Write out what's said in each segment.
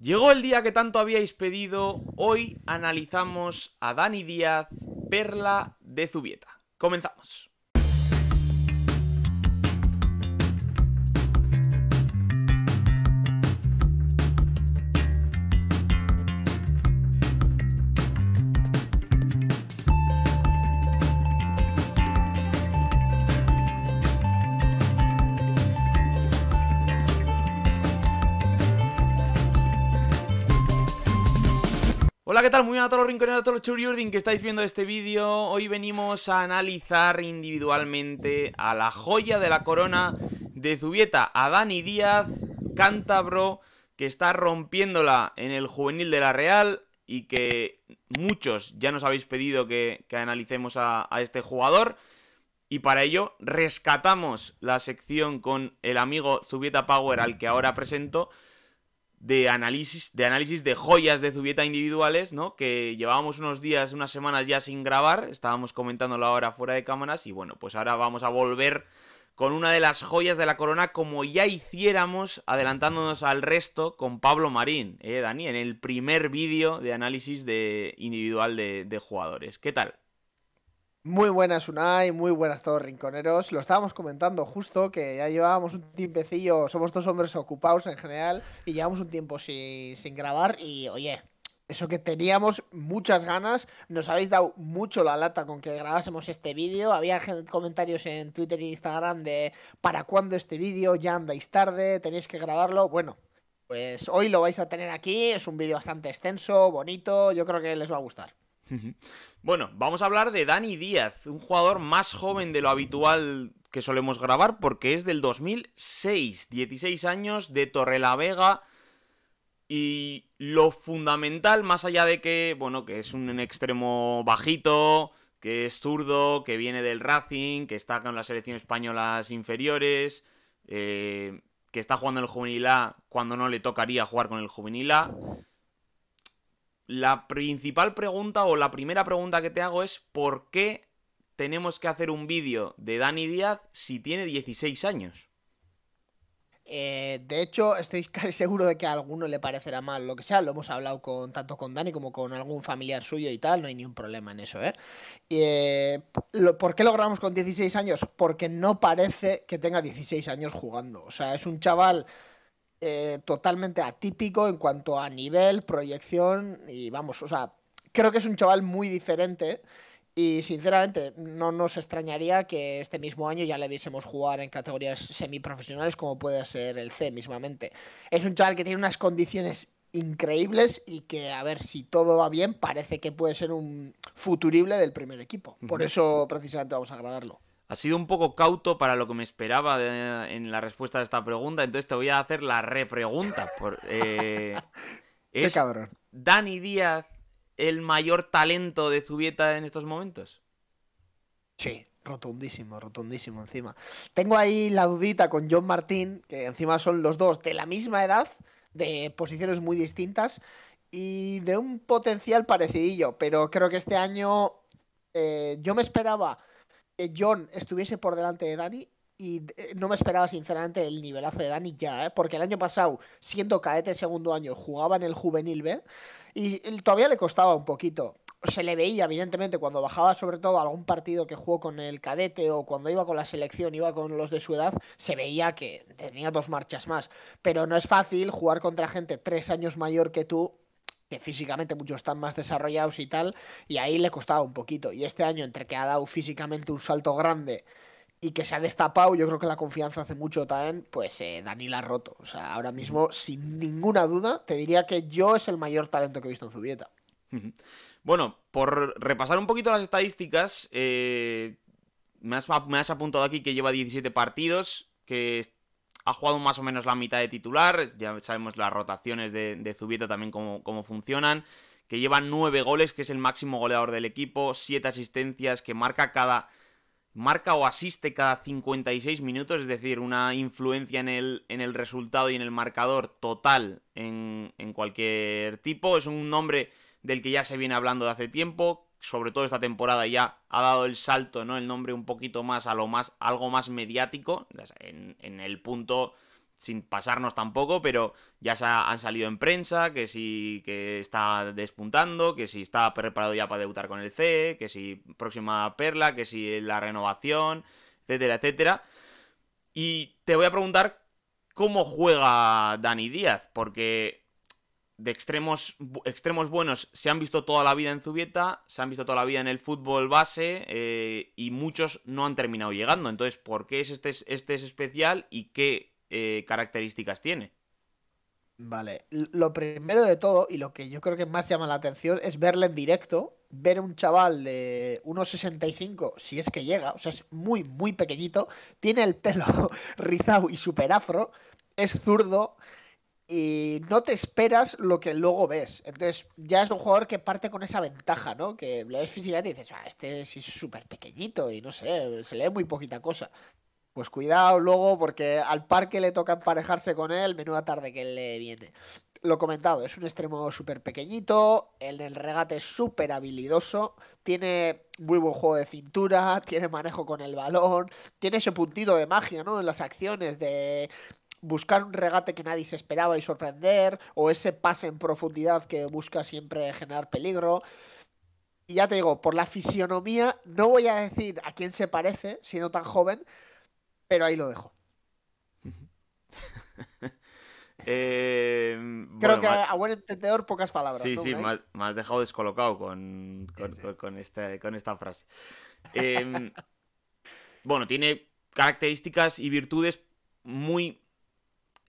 Llegó el día que tanto habíais pedido, hoy analizamos a Dani Díaz, Perla de Zubieta. Comenzamos. Hola, ¿qué tal? Muy bien a todos los rinconeros, a todos los churiurdin que estáis viendo este vídeo. Hoy venimos a analizar individualmente a la joya de la corona de Zubieta, a Dani Díaz, cántabro, que está rompiéndola en el juvenil de la Real y que muchos ya nos habéis pedido que, analicemos a este jugador. Y para ello rescatamos la sección con el amigo Zubieta Power al que ahora presento de análisis, de análisis de joyas de Zubieta individuales, ¿no? Que llevábamos unos días, unas semanas ya sin grabar, estábamos comentándolo ahora fuera de cámaras y bueno, pues ahora vamos a volver con una de las joyas de la corona como ya hiciéramos adelantándonos al resto con Pablo Marín, eh, Dani, en el primer vídeo de análisis de individual de jugadores. ¿Qué tal? Muy buenas Unai, muy buenas todos rinconeros. Lo estábamos comentando justo que ya llevábamos un tiempecillo, somos dos hombres ocupados en general y llevamos un tiempo sin, sin grabar y oye, eso que teníamos muchas ganas, nos habéis dado mucho la lata con que grabásemos este vídeo, había comentarios en Twitter e Instagram de para cuándo este vídeo, ya andáis tarde, tenéis que grabarlo, bueno, pues hoy lo vais a tener aquí, es un vídeo bastante extenso, bonito, yo creo que les va a gustar. Bueno, vamos a hablar de Dani Díaz, un jugador más joven de lo habitual que solemos grabar porque es del 2006, 16 años de Torrelavega y lo fundamental más allá de que, bueno, que es un extremo bajito, que es zurdo, que viene del Racing, que está con la selección española inferiores, eh, que está jugando en el juvenil A cuando no le tocaría jugar con el juvenil A la principal pregunta o la primera pregunta que te hago es ¿por qué tenemos que hacer un vídeo de Dani Díaz si tiene 16 años? Eh, de hecho, estoy seguro de que a alguno le parecerá mal lo que sea. Lo hemos hablado con tanto con Dani como con algún familiar suyo y tal. No hay ningún problema en eso, ¿eh? eh ¿Por qué lo grabamos con 16 años? Porque no parece que tenga 16 años jugando. O sea, es un chaval eh, totalmente atípico en cuanto a nivel, proyección y vamos, o sea, creo que es un chaval muy diferente. Y sinceramente, no nos extrañaría que este mismo año ya le viésemos jugar en categorías semiprofesionales como puede ser el C mismamente. Es un chaval que tiene unas condiciones increíbles y que, a ver, si todo va bien, parece que puede ser un futurible del primer equipo. Por eso precisamente vamos a grabarlo. Ha sido un poco cauto para lo que me esperaba en la respuesta a esta pregunta, entonces te voy a hacer la repregunta. Eh, ¿Es Dani Díaz el mayor talento de Zubieta en estos momentos? Sí, rotundísimo, rotundísimo encima. Tengo ahí la dudita con John Martín, que encima son los dos de la misma edad, de posiciones muy distintas y de un potencial parecidillo, pero creo que este año eh, yo me esperaba John estuviese por delante de Dani y eh, no me esperaba sinceramente el nivelazo de Dani ya, ¿eh? porque el año pasado, siendo cadete segundo año, jugaba en el juvenil B y todavía le costaba un poquito. Se le veía, evidentemente, cuando bajaba sobre todo a algún partido que jugó con el cadete o cuando iba con la selección, iba con los de su edad, se veía que tenía dos marchas más. Pero no es fácil jugar contra gente tres años mayor que tú que físicamente muchos están más desarrollados y tal, y ahí le costaba un poquito. Y este año, entre que ha dado físicamente un salto grande y que se ha destapado, yo creo que la confianza hace mucho también, pues eh, Dani la ha roto. O sea, ahora mismo, sin ninguna duda, te diría que yo es el mayor talento que he visto en Zubieta. Bueno, por repasar un poquito las estadísticas, eh, me, has, me has apuntado aquí que lleva 17 partidos, que ha jugado más o menos la mitad de titular, ya sabemos las rotaciones de, Zubieta también cómo, funcionan, que lleva nueve goles, que es el máximo goleador del equipo, siete asistencias, que marca cada marca o asiste cada 56 minutos, es decir, una influencia en el, en el resultado y en el marcador total en, en, cualquier tipo. Es un nombre del que ya se viene hablando de hace tiempo, sobre todo esta temporada ya ha dado el salto, ¿no? El nombre un poquito más a lo más, algo más mediático, en, el punto sin pasarnos tampoco, pero ya se han salido en prensa que si que está despuntando, que si está preparado ya para debutar con el C, que si próxima perla, que si la renovación, etcétera, etcétera. Y te voy a preguntar cómo juega Dani Díaz, porque de extremos, extremos buenos se han visto toda la vida en Zubieta, se han visto toda la vida en el fútbol base eh, y muchos no han terminado llegando. Entonces, ¿por qué es este, este es especial y qué eh, características tiene? Vale, lo primero de todo y lo que yo creo que más llama la atención es verle en directo, ver un chaval de 1,65, si es que llega, o sea, es muy, muy pequeñito, tiene el pelo rizado y super afro, es zurdo, y no te esperas lo que luego ves. Entonces, ya es un jugador que parte con esa ventaja, ¿no? Que lo ves físicamente y dices, ah, este es súper pequeñito y no sé, se lee muy poquita cosa. Pues cuidado luego, porque al parque le toca emparejarse con él, menuda tarde que le viene. Lo comentado, es un extremo súper pequeñito, el del regate es súper habilidoso, tiene muy buen juego de cintura, tiene manejo con el balón, tiene ese puntito de magia, ¿no? En las acciones de buscar un regate que nadie se esperaba y sorprender, o ese pase en profundidad que busca siempre generar peligro. Y ya te digo, por la fisionomía, no voy a decir a quién se parece, siendo tan joven, pero ahí lo dejo. Eh, Creo que a buen entendedor pocas palabras. Sí, sí, me, has, dejado descolocado con, con, con, esta frase. Em, bueno, tiene características y virtudes muy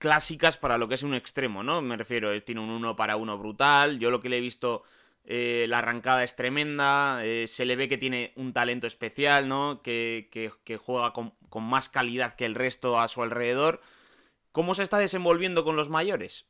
clásicas para lo que es un extremo, ¿no? Me refiero, eh, tiene un uno para uno brutal, yo lo que le he visto, eh, la arrancada es tremenda, eh, se le ve que tiene un talento especial, ¿no? Que, juega con, con, más calidad que el resto a su alrededor. ¿Cómo se está desenvolviendo con los mayores?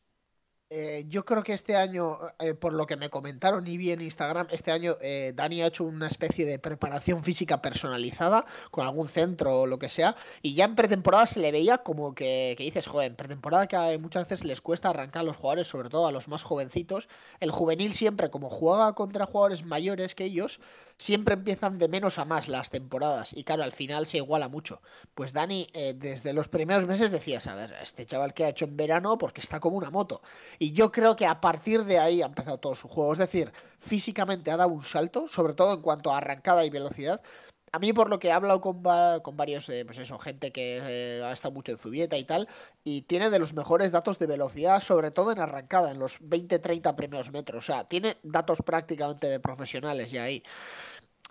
Eh, yo creo que este año, eh, eh, por lo que me comentaron y vi en Instagram, este año Dani ha hecho una especie de preparación física personalizada con algún centro o lo que sea. Y ya en pretemporada se le veía como que, que dices, joven, pretemporada que muchas veces les cuesta arrancar a los jugadores, sobre todo a los más jovencitos. El juvenil siempre, como juega contra jugadores mayores que ellos, siempre empiezan de menos a más las temporadas y claro, al final se iguala mucho. Pues Dani, eh, desde los primeros meses decías, a ver, este chaval que ha hecho en verano porque está como una moto. Y yo creo que a partir de ahí ha empezado todo su juego. Es decir, físicamente ha dado un salto, sobre todo en cuanto a arrancada y velocidad. A mí, por lo que he hablado con, varios, eh, pues eso, gente que está eh, ha estado mucho en Zubieta y tal, y tiene de los mejores datos de velocidad, sobre todo en arrancada, en los 20-30 primeros metros. O sea, tiene datos prácticamente de profesionales ya ahí.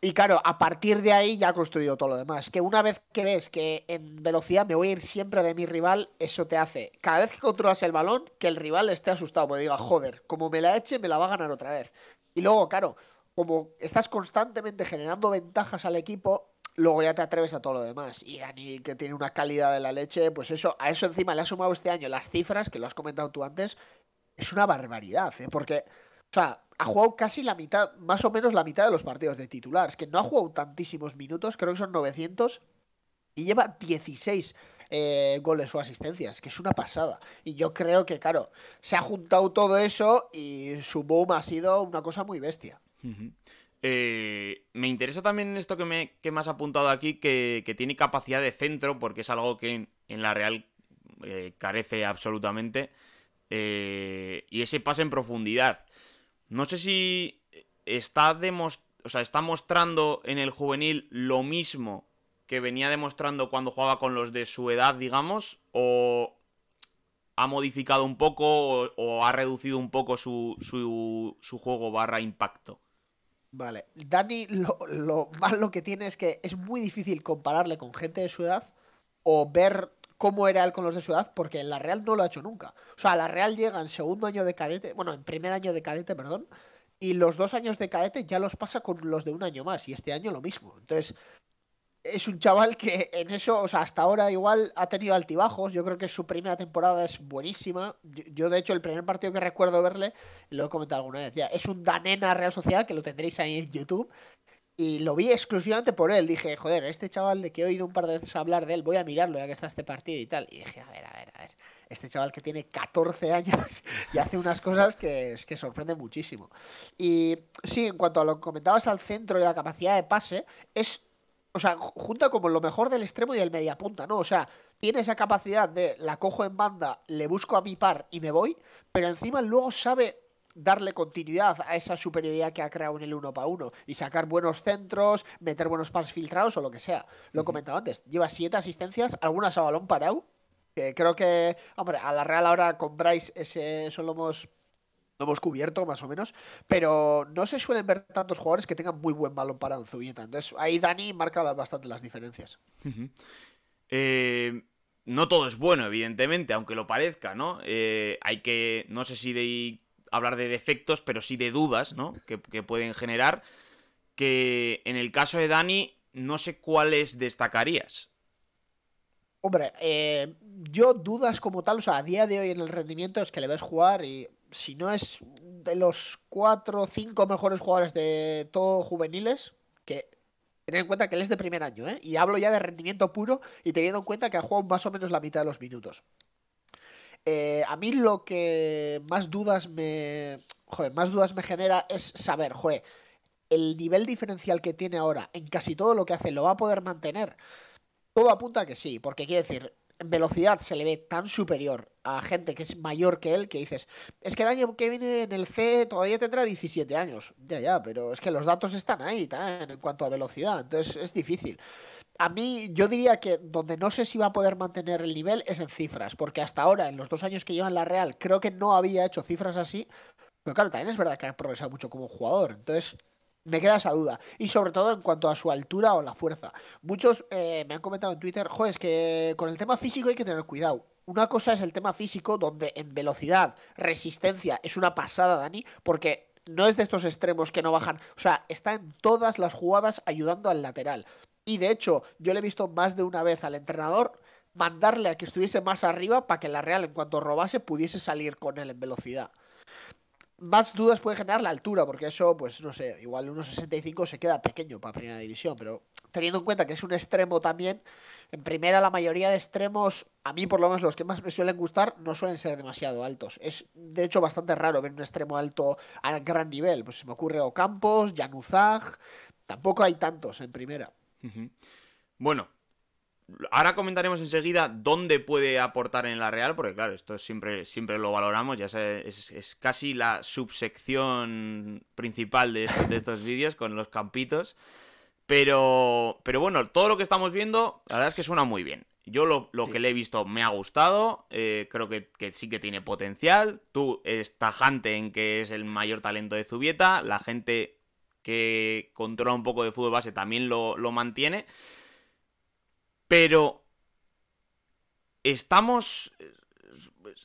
Y claro, a partir de ahí ya ha construido todo lo demás. Que una vez que ves que en velocidad me voy a ir siempre de mi rival, eso te hace, cada vez que controlas el balón, que el rival esté asustado, me diga, joder, como me la eche, me la va a ganar otra vez. Y luego, claro, como estás constantemente generando ventajas al equipo, luego ya te atreves a todo lo demás. Y Dani, que tiene una calidad de la leche, pues eso, a eso encima le ha sumado este año las cifras, que lo has comentado tú antes, es una barbaridad, ¿eh? porque, o sea, ha jugado casi la mitad, más o menos la mitad de los partidos de titulares, que no ha jugado tantísimos minutos, creo que son 900, y lleva 16 eh, goles o asistencias, que es una pasada. Y yo creo que, claro, se ha juntado todo eso y su boom ha sido una cosa muy bestia. Eh, me interesa también esto que me, que has apuntado aquí, que, tiene capacidad de centro, porque es algo que en, la Real eh, carece absolutamente. Eh, y ese pase en profundidad. No sé si está, está mostrando en el juvenil lo mismo que venía demostrando cuando jugaba con los de su edad, digamos, o ha modificado un poco o, ha reducido un poco su juego barra impacto. Vale, Dani lo, lo malo que tiene es que es muy difícil compararle con gente de su edad o ver cómo era él con los de su edad, porque en la Real no lo ha hecho nunca. O sea, la Real llega en segundo año de cadete, bueno, en primer año de cadete, perdón, y los dos años de cadete ya los pasa con los de un año más, y este año lo mismo. Entonces, es un chaval que en eso, o sea, hasta ahora igual ha tenido altibajos. Yo creo que su primera temporada es buenísima. Yo, de hecho, el primer partido que recuerdo verle, lo he comentado alguna vez, es un Danena Real social, que lo tendréis ahí en YouTube. Y lo vi exclusivamente por él. Dije, joder, este chaval de que he oído un par de veces hablar de él, voy a mirarlo ya que está este partido y tal. Y dije, a ver, a ver, a ver. Este chaval que tiene 14 años y hace unas cosas que, que sorprenden muchísimo. Y sí, en cuanto a lo que comentabas al centro y la capacidad de pase, es o sea, junta como lo mejor del extremo y del mediapunta, ¿no? O sea, tiene esa capacidad de la cojo en banda, le busco a mi par y me voy, pero encima luego sabe darle continuidad a esa superioridad que ha creado en el uno para uno y sacar buenos centros, meter buenos pases filtrados o lo que sea. Lo he comentado antes, lleva siete asistencias, algunas a balón parado. Que creo que, hombre, a la Real ahora con Bryce ese, solomos lo hemos cubierto más o menos, pero no se suelen ver tantos jugadores que tengan muy buen balón para tanto Entonces ahí Dani marca bastante las diferencias. Eh, no todo es bueno, evidentemente, aunque lo parezca, ¿no? Eh, hay que, no sé si hablar de defectos, pero sí de dudas, ¿no? Que, pueden generar. Que en el caso de Dani, no sé cuáles destacarías. Hombre, eh, yo dudas como tal, o sea, a día de hoy en el rendimiento es que le ves jugar y si no es de los cuatro o cinco mejores jugadores de todo juveniles, que ten en cuenta que él es de primer año, ¿eh? y hablo ya de rendimiento puro y teniendo en cuenta que ha jugado más o menos la mitad de los minutos. Eh, a mí lo que más dudas me. más dudas me genera es saber, joder, el nivel diferencial que tiene ahora en casi todo lo que hace, ¿lo va a poder mantener? Todo apunta a que sí, porque quiere decir, velocidad se le ve tan superior a gente que es mayor que él que dices, es que el año que viene en el C todavía tendrá 17 años. Ya, ya, pero es que los datos están ahí en cuanto a velocidad, entonces es difícil. A mí, yo diría que donde no sé si va a poder mantener el nivel es en cifras, porque hasta ahora, en los dos años que lleva en la Real, creo que no había hecho cifras así. Pero claro, también es verdad que ha progresado mucho como jugador. Entonces, me queda esa duda. Y sobre todo en cuanto a su altura o la fuerza. Muchos eh, me han comentado en Twitter, joder, es que con el tema físico hay que tener cuidado. Una cosa es el tema físico, donde en velocidad, resistencia, es una pasada, Dani, porque no es de estos extremos que no bajan. O sea, está en todas las jugadas ayudando al lateral. Y de hecho, yo le he visto más de una vez al entrenador mandarle a que estuviese más arriba para que la Real, en cuanto robase, pudiese salir con él en velocidad más dudas puede generar la altura, porque eso, pues no sé, igual 1,65 se queda pequeño para primera división, pero teniendo en cuenta que es un extremo también, en primera la mayoría de extremos, a mí por lo menos los que más me suelen gustar, no suelen ser demasiado altos. Es de hecho bastante raro ver un extremo alto a gran nivel, pues se me ocurre Ocampos, Januzaj, tampoco hay tantos en primera. Bueno, ahora comentaremos enseguida dónde puede aportar en la Real, porque claro, esto siempre, siempre lo valoramos, ya es, casi la subsección principal de, estos vídeos con los campitos. Pero, pero bueno, todo lo que estamos viendo, la verdad es que suena muy bien. Yo lo, que le he visto me ha gustado, eh, creo que, sí que tiene potencial. Tú es tajante en que es el mayor talento de Zubieta, la gente que controla un poco de fútbol base también lo mantiene. Pero estamos...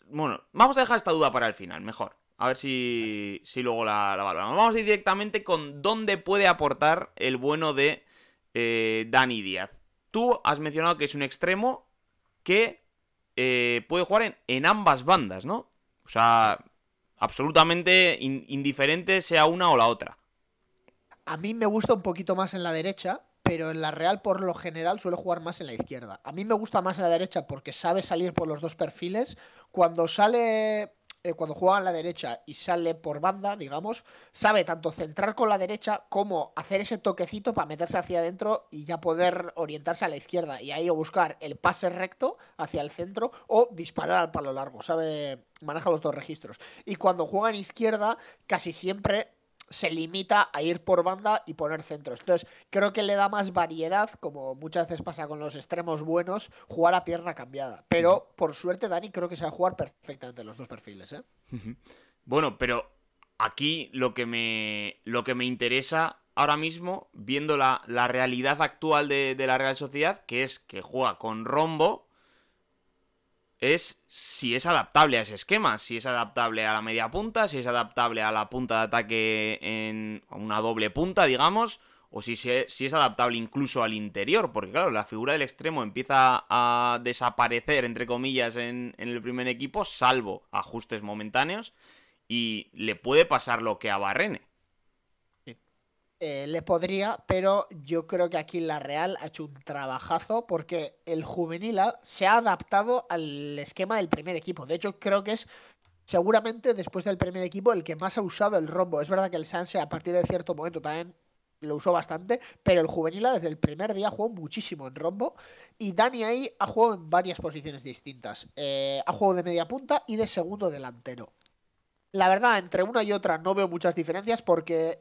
Bueno, vamos a dejar esta duda para el final, mejor. A ver si, luego la, valoramos. Vamos directamente con dónde puede aportar el bueno de eh, Dani Díaz. Tú has mencionado que es un extremo que eh, puede jugar en, ambas bandas, ¿no? O sea, absolutamente indiferente sea una o la otra. A mí me gusta un poquito más en la derecha, pero en la Real por lo general suele jugar más en la izquierda. A mí me gusta más en la derecha porque sabe salir por los dos perfiles. Cuando sale eh, cuando juega en la derecha y sale por banda, digamos, sabe tanto centrar con la derecha como hacer ese toquecito para meterse hacia adentro y ya poder orientarse a la izquierda y ahí o buscar el pase recto hacia el centro o disparar al palo largo, sabe, maneja los dos registros. Y cuando juega en izquierda, casi siempre se limita a ir por banda y poner centros. Entonces, creo que le da más variedad, como muchas veces pasa con los extremos buenos, jugar a pierna cambiada. Pero, por suerte, Dani creo que a jugar perfectamente los dos perfiles. ¿eh? Bueno, pero aquí lo que me, lo que me interesa ahora mismo, viendo la, realidad actual de, de, la Real Sociedad, que es que juega con rombo, es si es adaptable a ese esquema, si es adaptable a la media punta, si es adaptable a la punta de ataque en una doble punta, digamos, o si, si es adaptable incluso al interior, porque claro, la figura del extremo empieza a desaparecer, entre comillas, en, en el primer equipo, salvo ajustes momentáneos, y le puede pasar lo que a Barrene eh, le podría, pero yo creo que aquí la Real ha hecho un trabajazo porque el juvenil se ha adaptado al esquema del primer equipo. De hecho, creo que es seguramente después del primer equipo el que más ha usado el rombo. Es verdad que el Sanse a partir de cierto momento también lo usó bastante, pero el juvenil desde el primer día jugó muchísimo en rombo y Dani ahí ha jugado en varias posiciones distintas. Eh, ha jugado de media punta y de segundo delantero. La verdad, entre una y otra no veo muchas diferencias porque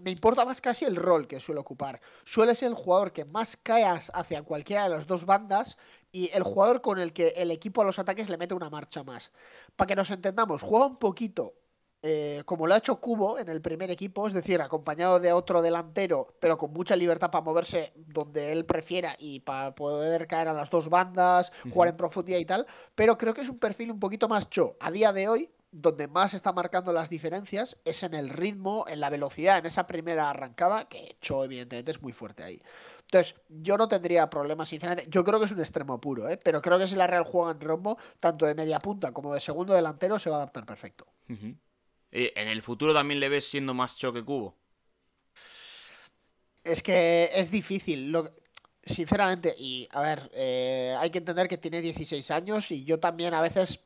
me importa más casi el rol que suele ocupar. Suele ser el jugador que más caes hacia cualquiera de las dos bandas y el jugador con el que el equipo a los ataques le mete una marcha más. Para que nos entendamos, juega un poquito eh, como lo ha hecho Cubo en el primer equipo, es decir, acompañado de otro delantero, pero con mucha libertad para moverse donde él prefiera y para poder caer a las dos bandas, jugar en profundidad y tal, pero creo que es un perfil un poquito más cho. A día de hoy, donde más está marcando las diferencias es en el ritmo, en la velocidad, en esa primera arrancada, que Cho evidentemente es muy fuerte ahí. Entonces, yo no tendría problemas, sinceramente. Yo creo que es un extremo puro, ¿eh? pero creo que si la Real juega en rombo, tanto de media punta como de segundo delantero, se va a adaptar perfecto. ¿Y ¿En el futuro también le ves siendo más Cho que Cubo? Es que es difícil. Lo, sinceramente, y a ver, eh, hay que entender que tiene 16 años y yo también a veces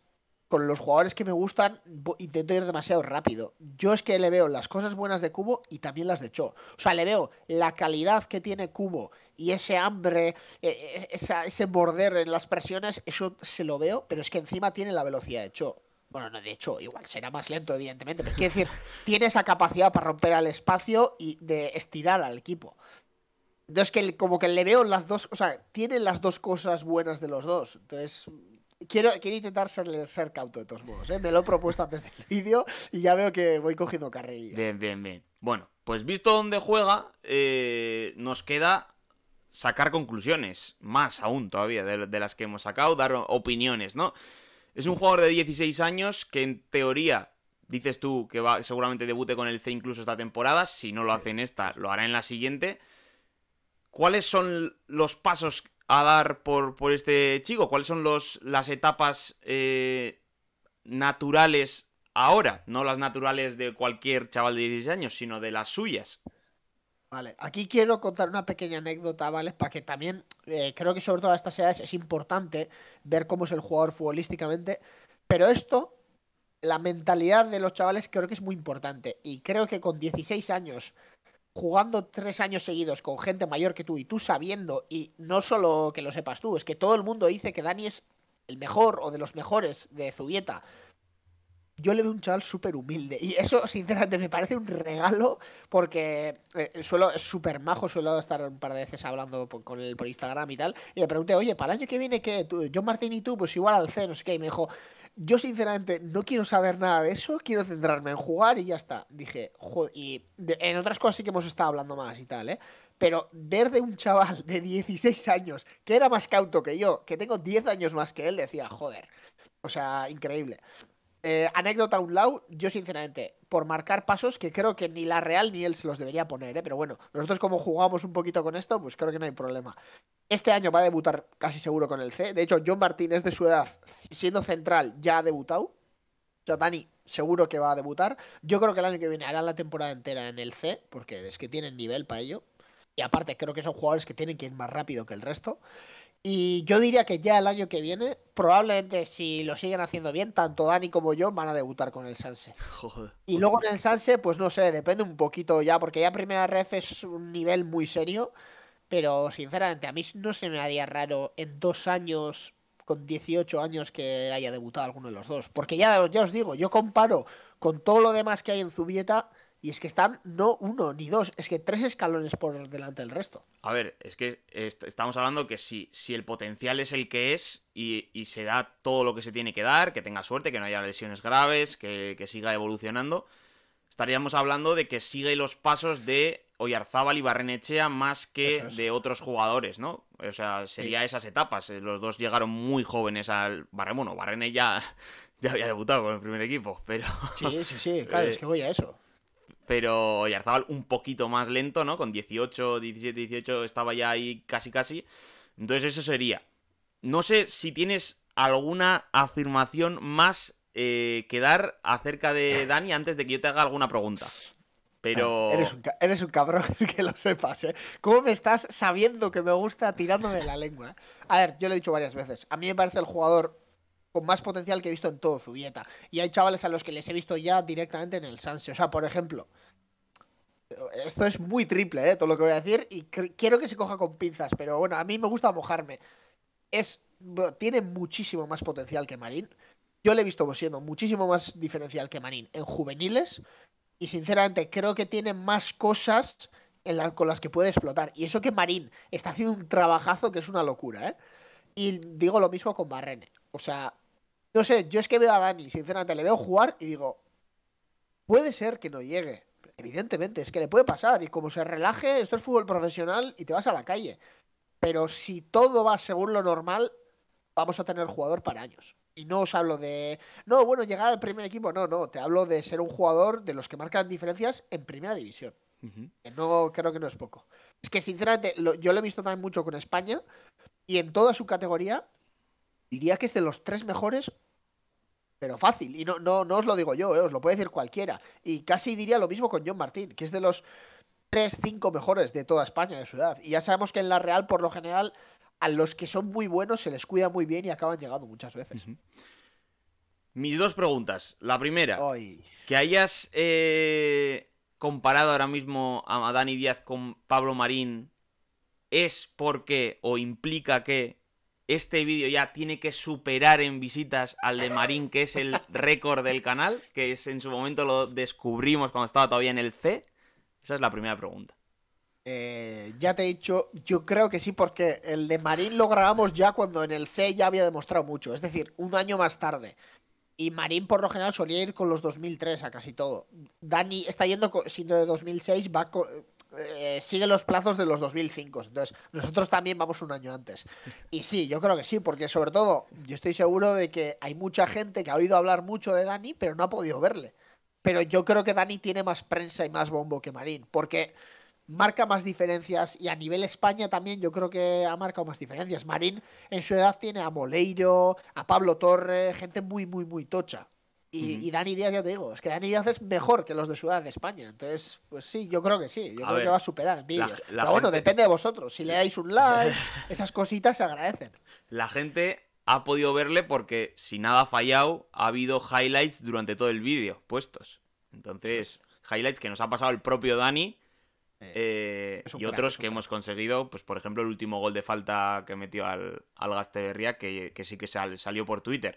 con los jugadores que me gustan, intento ir demasiado rápido. Yo es que le veo las cosas buenas de Cubo y también las de Cho. O sea, le veo la calidad que tiene Cubo y ese hambre, e, e, ese morder en las presiones, eso se lo veo, pero es que encima tiene la velocidad de Cho. Bueno, no, de hecho, igual será más lento, evidentemente, pero quiero decir, tiene esa capacidad para romper al espacio y de estirar al equipo. Entonces, que como que le veo las dos, o sea, tiene las dos cosas buenas de los dos. Entonces, Quiero, intentar ser, ser cauto de todos modos. ¿eh? Me lo he propuesto antes del vídeo y ya veo que voy cogiendo carrerilla. Bien, bien, bien. Bueno, pues visto dónde juega, eh, nos queda sacar conclusiones, más aún todavía de, las que hemos sacado, dar opiniones, ¿no? Es un jugador de 16 años que en teoría dices tú que seguramente debute con el C incluso esta temporada. Si no lo hace en esta, lo hará en la siguiente. ¿Cuáles son los pasos a dar por, este chico? ¿Cuáles son los, las etapas eh, naturales ahora? No las naturales de cualquier chaval de 16 años, sino de las suyas. Vale, aquí quiero contar una pequeña anécdota, ¿vale? Para que también, eh, creo que sobre todo a estas edades es importante ver cómo es el jugador futbolísticamente, pero esto, la mentalidad de los chavales creo que es muy importante y creo que con 16 años jugando tres años seguidos con gente mayor que tú y tú sabiendo, y no solo que lo sepas tú, es que todo el mundo dice que Dani es el mejor o de los mejores de Zubieta. Yo le veo un chaval súper humilde y eso sinceramente me parece un regalo porque eh, suelo, es súper majo, suelo estar un par de veces hablando con él por Instagram y tal, y le pregunté, oye, para el año que viene, ¿qué? yo John Martín y tú, pues igual al C, no sé qué, y me dijo, yo, sinceramente, no quiero saber nada de eso, quiero centrarme en jugar y ya está. Dije, joder, y en otras cosas sí que hemos estado hablando más y tal, ¿eh? Pero ver de un chaval de 16 años, que era más cauto que yo, que tengo 10 años más que él, decía, joder, o sea, increíble. Eh, anécdota a un lado, yo sinceramente por marcar pasos que creo que ni la Real ni él se los debería poner, ¿eh? pero bueno, nosotros como jugamos un poquito con esto, pues creo que no hay problema. Este año va a debutar casi seguro con el C, de hecho John es de su edad, siendo central, ya ha debutado, o Dani seguro que va a debutar, yo creo que el año que viene hará la temporada entera en el C, porque es que tienen nivel para ello, y aparte creo que son jugadores que tienen que ir más rápido que el resto. Y yo diría que ya el año que viene, probablemente si lo siguen haciendo bien, tanto Dani como yo van a debutar con el Sanse. Y luego en el Sanse, pues no sé, depende un poquito ya, porque ya Primera Ref es un nivel muy serio. Pero sinceramente, a mí no se me haría raro en dos años, con 18 años, que haya debutado alguno de los dos. Porque ya, ya os digo, yo comparo con todo lo demás que hay en Zubieta y es que están no uno ni dos, es que tres escalones por delante del resto. A ver, es que estamos hablando que si, si el potencial es el que es y, se da todo lo que se tiene que dar, que tenga suerte, que no haya lesiones graves, que, siga evolucionando, estaríamos hablando de que sigue los pasos de Oyarzábal y Barrenechea más que de otros jugadores, ¿no? O sea, sería esas etapas. Eh, los dos llegaron muy jóvenes al Barremón. Bueno, Barrene ya, ya había debutado con el primer equipo, pero... Sí, sí, sí, claro, es eh, que voy a eso pero ya estaba un poquito más lento, ¿no? Con 18, 17, 18 estaba ya ahí casi casi. Entonces eso sería. No sé si tienes alguna afirmación más eh, que dar acerca de Dani antes de que yo te haga alguna pregunta. Pero... Ah, eres un, eres un cabrón que lo sepas, ¿eh? ¿Cómo me estás sabiendo que me gusta tirándome de la lengua? A ver, yo lo he dicho varias veces. A mí me parece el jugador con más potencial que he visto en todo Zubieta. Y hay chavales a los que les he visto ya directamente en el Sanse. O sea, por ejemplo, esto es muy triple, ¿eh? todo lo que voy a decir, y quiero que se coja con pinzas, pero bueno, a mí me gusta mojarme. Es, tiene muchísimo más potencial que Marín. Yo le he visto siendo muchísimo más diferencial que Marín en juveniles, y sinceramente creo que tiene más cosas con las que puede explotar. Y eso que Marín está haciendo un trabajazo que es una locura, ¿eh? Y digo lo mismo con Barrene. O sea, no sé, yo es que veo a Dani, sinceramente, le veo jugar y digo, puede ser que no llegue. Evidentemente, es que le puede pasar. Y como se relaje, esto es fútbol profesional y te vas a la calle. Pero si todo va según lo normal, vamos a tener jugador para años. Y no os hablo de, no, bueno, llegar al primer equipo, no, no, te hablo de ser un jugador de los que marcan diferencias en primera división. No, creo que no es poco. Es que sinceramente, yo lo he visto también mucho con España y en toda su categoría diría que es de los tres mejores, pero fácil. Y no, no, no os lo digo yo, eh, os lo puede decir cualquiera. Y casi diría lo mismo con John Martín, que es de los tres, cinco mejores de toda España, de su edad. Y ya sabemos que en la Real, por lo general, a los que son muy buenos se les cuida muy bien y acaban llegando muchas veces. Mis dos preguntas. La primera, que hayas eh, comparado ahora mismo a Dani Díaz con Pablo Marín, ¿es porque o implica que este vídeo ya tiene que superar en visitas al de Marín, que es el récord del canal, que es, en su momento lo descubrimos cuando estaba todavía en el C? Esa es la primera pregunta. Eh, ya te he dicho, yo creo que sí, porque el de Marín lo grabamos ya cuando en el C ya había demostrado mucho, es decir, un año más tarde. Y Marín por lo general solía ir con los 2003 a casi todo. Dani está yendo siendo de 2006, va con, eh, sigue los plazos de los 2005. Entonces, nosotros también vamos un año antes. Y sí, yo creo que sí, porque sobre todo yo estoy seguro de que hay mucha gente que ha oído hablar mucho de Dani, pero no ha podido verle. Pero yo creo que Dani tiene más prensa y más bombo que Marín, porque marca más diferencias y a nivel España también yo creo que ha marcado más diferencias. Marín en su edad tiene a Moleiro, a Pablo Torre, gente muy, muy, muy tocha. Y, Dani Díaz, ya te digo, es que Dani Díaz es mejor que los de Ciudad de España. Entonces, pues sí, yo creo que sí. Yo creo que va a superar bueno, depende de vosotros. Si leáis un like, esas cositas se agradecen. La gente ha podido verle porque, si nada ha fallado, ha habido highlights durante todo el vídeo puestos. Entonces, highlights que nos ha pasado el propio Dani. Eh, eh, y otros que hemos conseguido, pues por ejemplo el último gol de falta que metió al, al que, sí que salió por Twitter.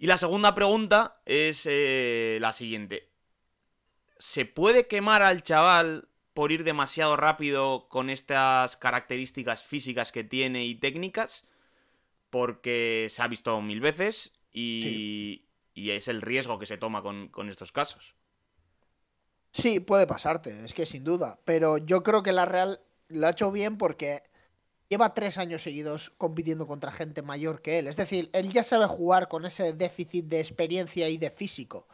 Y la segunda pregunta es eh, la siguiente. ¿Se puede quemar al chaval por ir demasiado rápido con estas características físicas que tiene y técnicas? Porque se ha visto mil veces y, es el riesgo que se toma con, con estos casos. Sí, puede pasarte, es que sin duda. Pero yo creo que la Real lo ha hecho bien porque lleva tres años seguidos compitiendo contra gente mayor que él. Es decir, él ya sabe jugar con ese déficit de experiencia y de físico.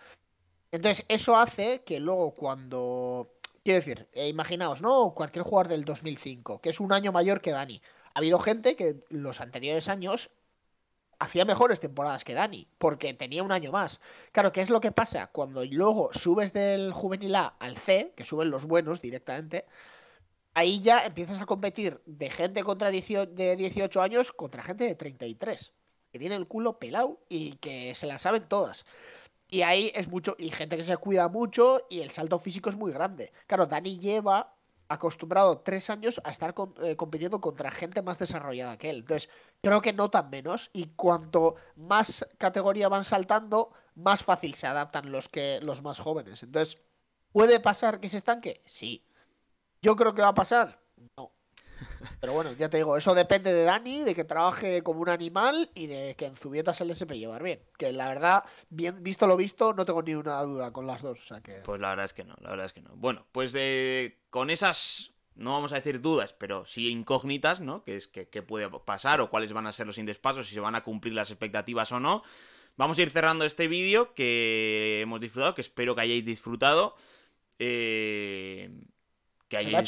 Entonces, eso hace que luego cuando... Quiero decir, eh, imaginaos, ¿no? Cualquier jugador del 2005, que es un año mayor que Dani. Ha habido gente que los anteriores años hacía mejores temporadas que Dani, porque tenía un año más. Claro, ¿qué es lo que pasa? Cuando luego subes del juvenil A al C, que suben los buenos directamente, ahí ya empiezas a competir de gente contra de 18 años contra gente de 33, que tiene el culo pelado y que se la saben todas. Y ahí es mucho, y gente que se cuida mucho y el salto físico es muy grande. Claro, Dani lleva acostumbrado tres años a estar eh, compitiendo contra gente más desarrollada que él. Entonces, creo que no tan menos y cuanto más categoría van saltando, más fácil se adaptan los, que, los más jóvenes. Entonces, ¿puede pasar que se estanque? Sí, yo creo que va a pasar. No. Pero bueno, ya te digo, eso depende de Dani, de que trabaje como un animal y de que en Zubieta se le sepa llevar bien. Que la verdad, visto lo visto, no tengo ni una duda con las dos. que... Pues la verdad es que no, la verdad es que no. Bueno, pues de... con esas, no vamos a decir dudas, pero sí incógnitas, ¿no? Que es que, puede pasar o cuáles van a ser los indispasos si se van a cumplir las expectativas o no. Vamos a ir cerrando este vídeo que hemos disfrutado, que espero que hayáis disfrutado. Eh que, hay, ¿eh?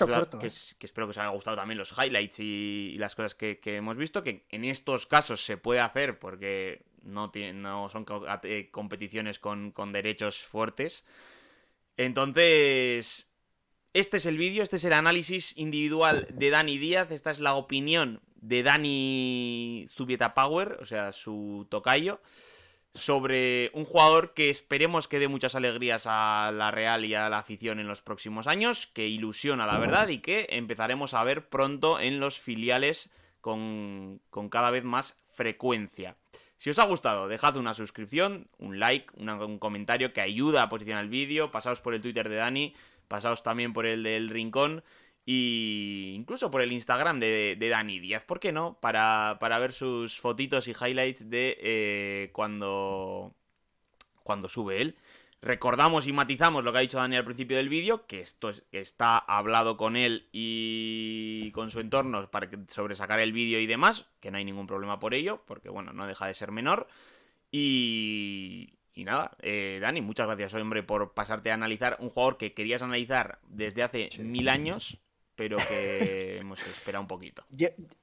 que, espero que os haya gustado también los highlights y, las cosas que, hemos visto, que en estos casos se puede hacer porque no, no son eh, competiciones con, con derechos fuertes. Entonces, este es el vídeo, este es el análisis individual de Dani Díaz, esta es la opinión de Dani Zubieta Power, o sea, su tocayo sobre un jugador que esperemos que dé muchas alegrías a la Real y a la afición en los próximos años, que ilusiona la verdad y que empezaremos a ver pronto en los filiales con, cada vez más frecuencia. Si os ha gustado, dejad una suscripción, un like, un, un comentario que ayuda a posicionar el vídeo, pasaos por el Twitter de Dani, pasaos también por el del Rincón. Y incluso por el Instagram de, Dani Díaz, ¿por qué no? Para, ver sus fotitos y highlights de eh, cuando, cuando sube él. Recordamos y matizamos lo que ha dicho Dani al principio del vídeo, que esto es, está hablado con él y con su entorno para que, el vídeo y demás, que no hay ningún problema por ello, porque bueno, no deja de ser menor. Y, y nada, eh, Dani, muchas gracias, hombre, por pasarte a analizar un jugador que querías analizar desde hace mil años pero que hemos esperado un poquito.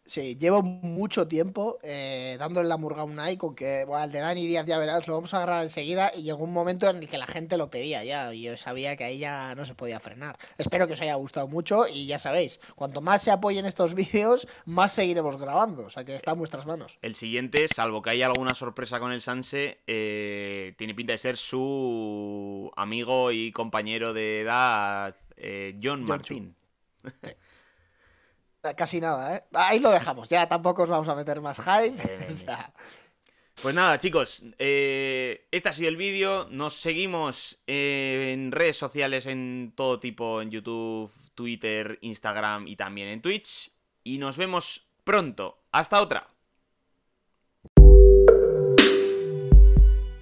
Sí, llevo mucho tiempo eh, dándole la murga a Unai con que, bueno, el de Dani Díaz ya verás, lo vamos a agarrar enseguida y llegó un momento en el que la gente lo pedía ya y yo sabía que ahí ya no se podía frenar. Espero que os haya gustado mucho y ya sabéis, cuanto más se apoyen estos vídeos, más seguiremos grabando, o sea que está en vuestras manos. El siguiente, salvo que haya alguna sorpresa con el Sanse, eh, tiene pinta de ser su amigo y compañero de edad, eh, John Martín. Casi nada, ¿eh? Ahí lo dejamos, ya tampoco os vamos a meter más hype. Pues nada, chicos, eh, este ha sido el vídeo. Nos seguimos eh, en redes sociales en todo tipo, en YouTube, Twitter, Instagram y también en Twitch. Y nos vemos pronto. Hasta otra.